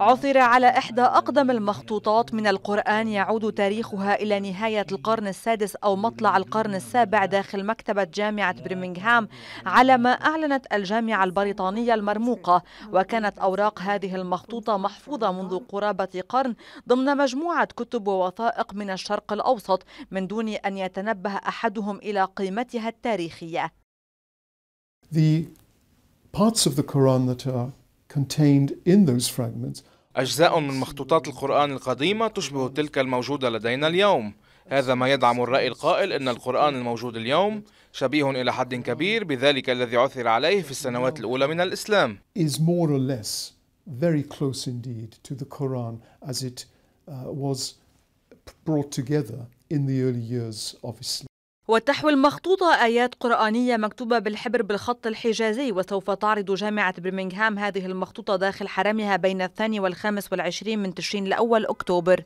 عثر على إحدى أقدم المخطوطات من القرآن يعود تاريخها إلى نهاية القرن السادس أو مطلع القرن السابع داخل مكتبة جامعة برمنغهام على ما أعلنت الجامعة البريطانية المرموقة وكانت أوراق هذه المخطوطة محفوظة منذ قرابة قرن ضمن مجموعة كتب ووثائق من الشرق الأوسط من دون أن يتنبه أحدهم إلى قيمتها التاريخية. The parts of the Quran that are contained in those fragments. أجزاء من مخطوطات القرآن القديمة تشبه تلك الموجودة لدينا اليوم هذا ما يدعم الرأي القائل أن القرآن الموجود اليوم شبيه إلى حد كبير بذلك الذي عثر عليه في السنوات الأولى من الإسلام is more or less very close indeed to the Quran as it uh, was brought together in the early years of Islam. وتحوي المخطوطة آيات قرآنية مكتوبة بالحبر بالخط الحجازي وسوف تعرض جامعة برمنغهام هذه المخطوطة داخل حرمها بين الثاني والخامس والعشرين من تشرين الأول أكتوبر